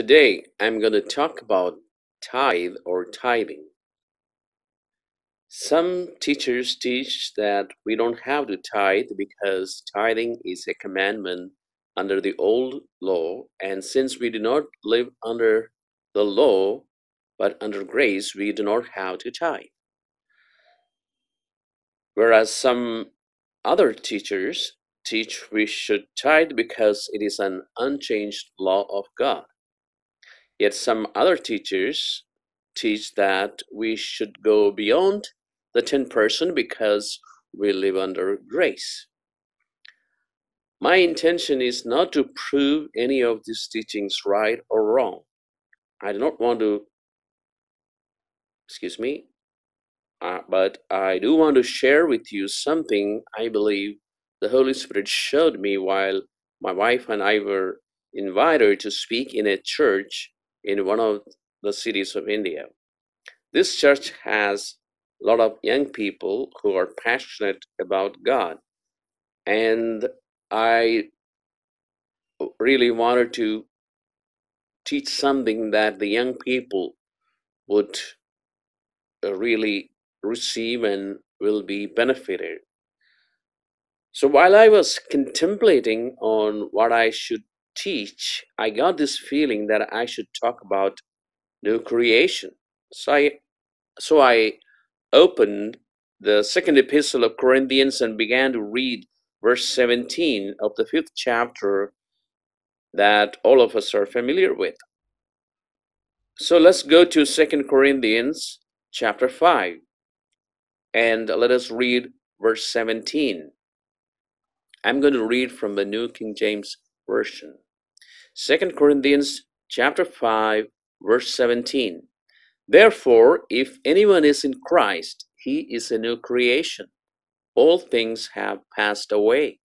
Today, I'm going to talk about tithe or tithing. Some teachers teach that we don't have to tithe because tithing is a commandment under the old law, and since we do not live under the law but under grace, we do not have to tithe. Whereas some other teachers teach we should tithe because it is an unchanged law of God. Yet some other teachers teach that we should go beyond the 10 person because we live under grace. My intention is not to prove any of these teachings right or wrong. I do not want to, excuse me, uh, but I do want to share with you something I believe the Holy Spirit showed me while my wife and I were invited to speak in a church in one of the cities of India. This church has a lot of young people who are passionate about God. And I really wanted to teach something that the young people would uh, really receive and will be benefited. So while I was contemplating on what I should teach, I got this feeling that I should talk about new creation. So I, so I opened the second epistle of Corinthians and began to read verse 17 of the fifth chapter that all of us are familiar with. So let's go to Second Corinthians chapter 5 and let us read verse 17. I'm going to read from the New King James Version. Second Corinthians chapter 5 verse 17. Therefore, if anyone is in Christ, he is a new creation. All things have passed away.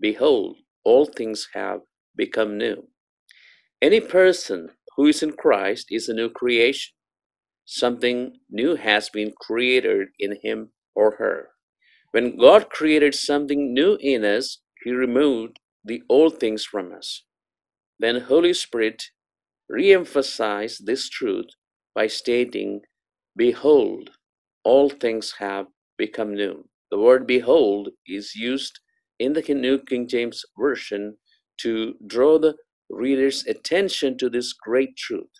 Behold, all things have become new. Any person who is in Christ is a new creation. Something new has been created in him or her. When God created something new in us, he removed the old things from us. Then Holy Spirit re-emphasized this truth by stating, Behold, all things have become new. The word behold is used in the New King James Version to draw the reader's attention to this great truth.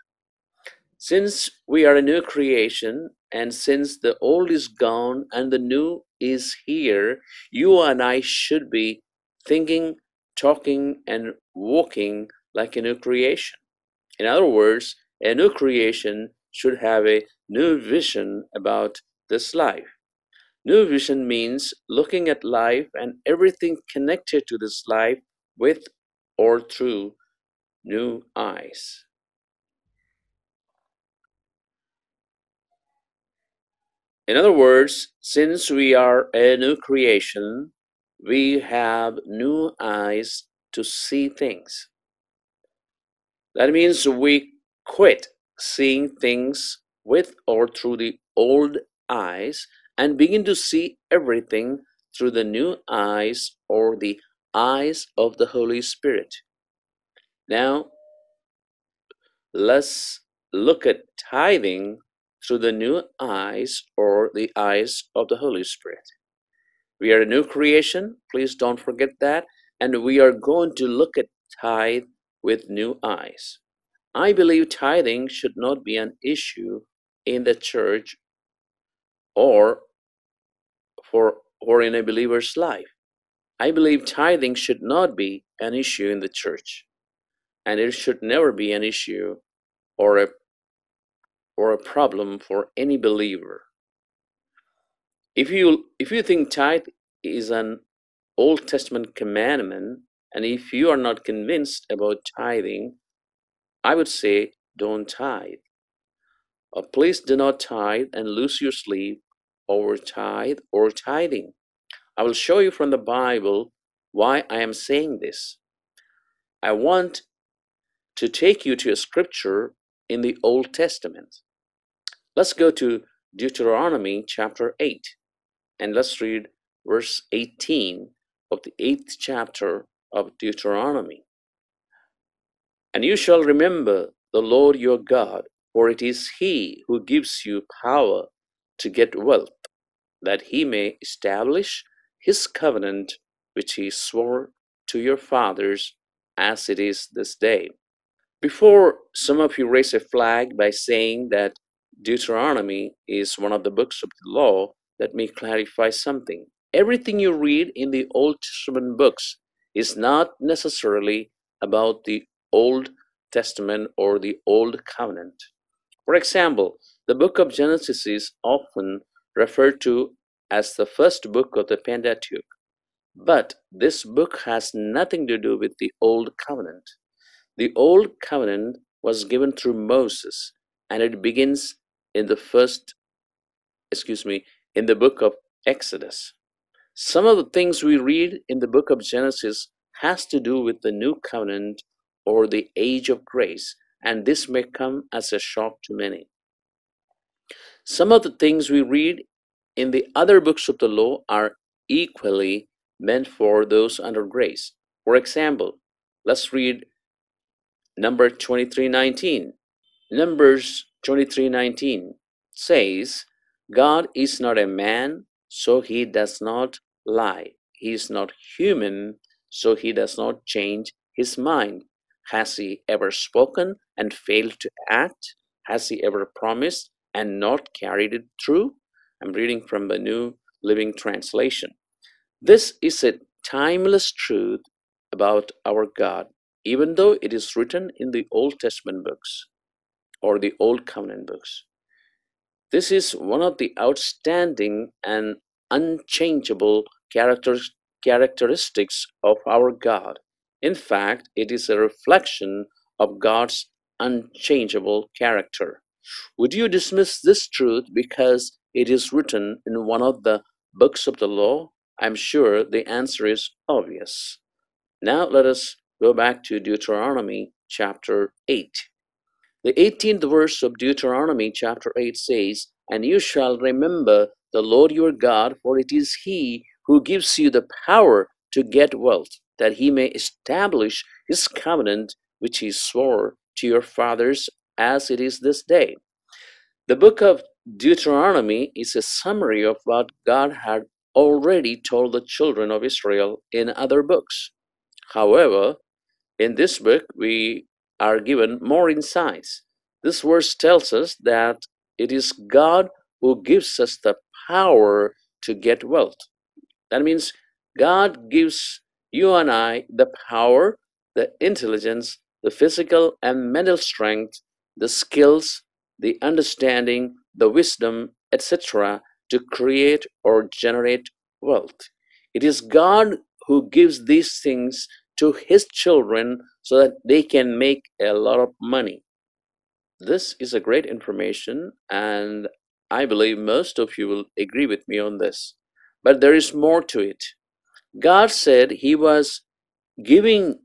Since we are a new creation, and since the old is gone and the new is here, you and I should be thinking, talking, and walking like a new creation. In other words, a new creation should have a new vision about this life. New vision means looking at life and everything connected to this life with or through new eyes. In other words, since we are a new creation, we have new eyes to see things. That means we quit seeing things with or through the old eyes and begin to see everything through the new eyes or the eyes of the Holy Spirit. Now, let's look at tithing through the new eyes or the eyes of the Holy Spirit. We are a new creation, please don't forget that, and we are going to look at tithe with new eyes. I believe tithing should not be an issue in the church or for or in a believer's life. I believe tithing should not be an issue in the church, and it should never be an issue or a or a problem for any believer. If you if you think tithe is an Old Testament commandment and if you are not convinced about tithing, I would say don't tithe. Or please do not tithe and lose your sleep over tithe or tithing. I will show you from the Bible why I am saying this. I want to take you to a scripture in the Old Testament. Let's go to Deuteronomy chapter 8 and let's read verse 18 of the 8th chapter of Deuteronomy. And you shall remember the Lord your God, for it is He who gives you power to get wealth, that He may establish His covenant which He swore to your fathers as it is this day. Before some of you raise a flag by saying that Deuteronomy is one of the books of the law, let me clarify something. Everything you read in the Old Testament books is not necessarily about the Old Testament or the Old Covenant. For example, the book of Genesis is often referred to as the first book of the Pentateuch, but this book has nothing to do with the Old Covenant. The Old Covenant was given through Moses, and it begins in the first, excuse me, in the book of Exodus. Some of the things we read in the book of Genesis has to do with the new covenant or the age of grace, and this may come as a shock to many. Some of the things we read in the other books of the law are equally meant for those under grace. For example, let's read number 2319. Numbers 2319 says, God is not a man so he does not lie. He is not human, so he does not change his mind. Has he ever spoken and failed to act? Has he ever promised and not carried it through? I'm reading from the New Living Translation. This is a timeless truth about our God, even though it is written in the Old Testament books or the Old Covenant books. This is one of the outstanding and unchangeable character, characteristics of our God. In fact, it is a reflection of God's unchangeable character. Would you dismiss this truth because it is written in one of the books of the law? I'm sure the answer is obvious. Now let us go back to Deuteronomy chapter 8. The 18th verse of Deuteronomy chapter 8 says, And you shall remember the Lord your God, for it is he who gives you the power to get wealth, that he may establish his covenant which he swore to your fathers as it is this day. The book of Deuteronomy is a summary of what God had already told the children of Israel in other books. However, in this book, we are given more insights. This verse tells us that it is God who gives us the power to get wealth. That means God gives you and I the power, the intelligence, the physical and mental strength, the skills, the understanding, the wisdom, etc., to create or generate wealth. It is God who gives these things to his children so that they can make a lot of money. This is a great information, and I believe most of you will agree with me on this. But there is more to it. God said He was giving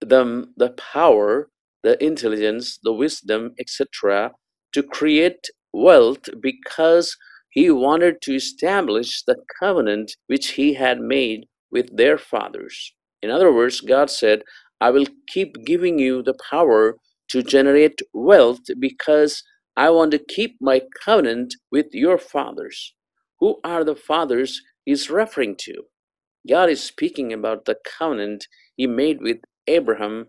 them the power, the intelligence, the wisdom, etc., to create wealth because He wanted to establish the covenant which He had made with their fathers. In other words, God said, I will keep giving you the power to generate wealth because I want to keep my covenant with your fathers. Who are the fathers he's referring to? God is speaking about the covenant he made with Abraham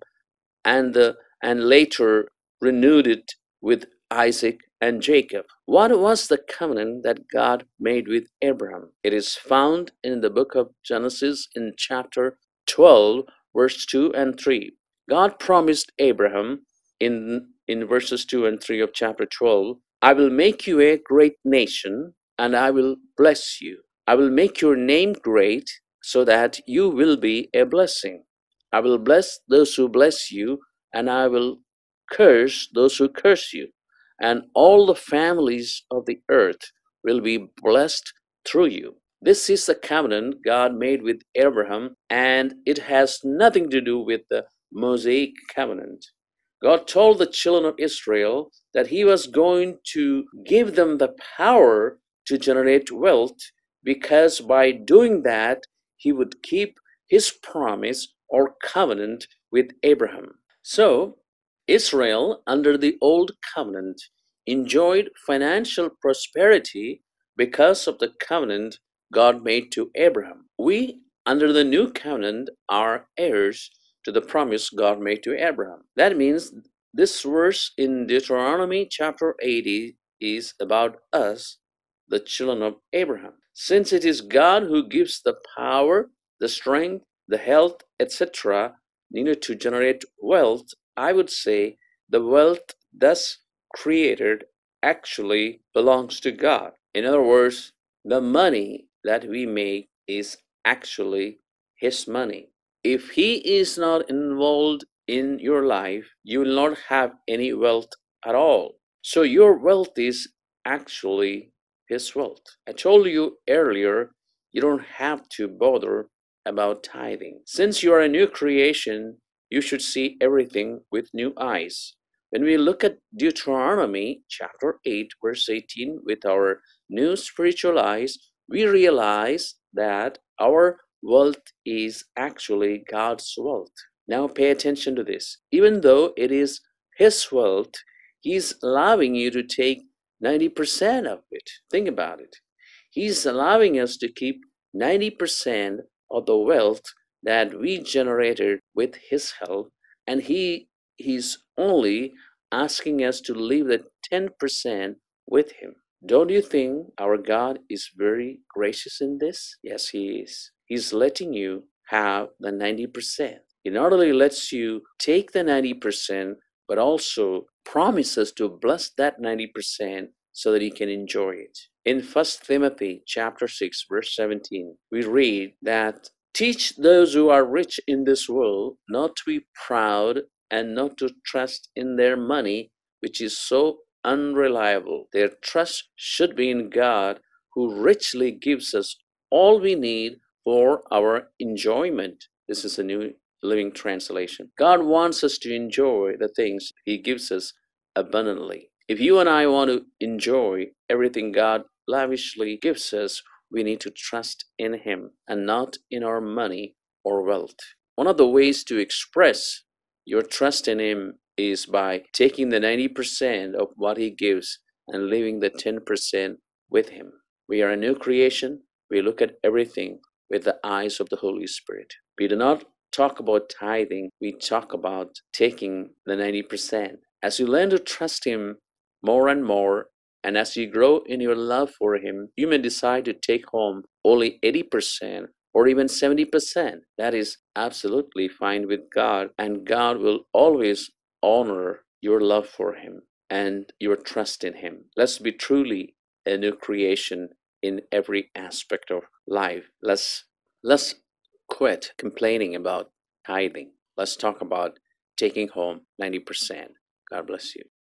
and the and later renewed it with Isaac and Jacob. What was the covenant that God made with Abraham? It is found in the book of Genesis in chapter 12, verse 2 and 3. God promised Abraham in, in verses 2 and 3 of chapter 12, I will make you a great nation and I will bless you. I will make your name great so that you will be a blessing. I will bless those who bless you and I will curse those who curse you. And all the families of the earth will be blessed through you. This is the covenant God made with Abraham, and it has nothing to do with the Mosaic covenant. God told the children of Israel that He was going to give them the power to generate wealth because by doing that, He would keep His promise or covenant with Abraham. So, Israel, under the Old Covenant, enjoyed financial prosperity because of the covenant God made to Abraham. We, under the new covenant, are heirs to the promise God made to Abraham. That means this verse in Deuteronomy chapter 80 is about us, the children of Abraham. Since it is God who gives the power, the strength, the health, etc., needed to generate wealth, I would say the wealth thus created actually belongs to God. In other words, the money that we make is actually his money. If he is not involved in your life, you will not have any wealth at all. So your wealth is actually his wealth. I told you earlier, you don't have to bother about tithing. Since you are a new creation, you should see everything with new eyes. When we look at Deuteronomy chapter 8, verse 18, with our new spiritual eyes, we realize that our wealth is actually God's wealth. Now pay attention to this. Even though it is His wealth, He's allowing you to take 90% of it. Think about it. He's allowing us to keep 90% of the wealth that we generated with His help, and He He's only asking us to leave the 10% with Him. Don't you think our God is very gracious in this? Yes, He is. He's letting you have the 90%. He not only lets you take the 90%, but also promises to bless that 90% so that you can enjoy it. In 1 Timothy chapter 6 verse 17, we read that teach those who are rich in this world not to be proud and not to trust in their money which is so unreliable. Their trust should be in God, who richly gives us all we need for our enjoyment. This is a new living translation. God wants us to enjoy the things He gives us abundantly. If you and I want to enjoy everything God lavishly gives us, we need to trust in Him and not in our money or wealth. One of the ways to express your trust in Him is by taking the 90% of what he gives and leaving the 10% with him. We are a new creation. We look at everything with the eyes of the Holy Spirit. We do not talk about tithing, we talk about taking the 90%. As you learn to trust him more and more, and as you grow in your love for him, you may decide to take home only 80% or even 70%. That is absolutely fine with God, and God will always honor your love for Him and your trust in Him. Let's be truly a new creation in every aspect of life. Let's let's quit complaining about tithing. Let's talk about taking home 90%. God bless you.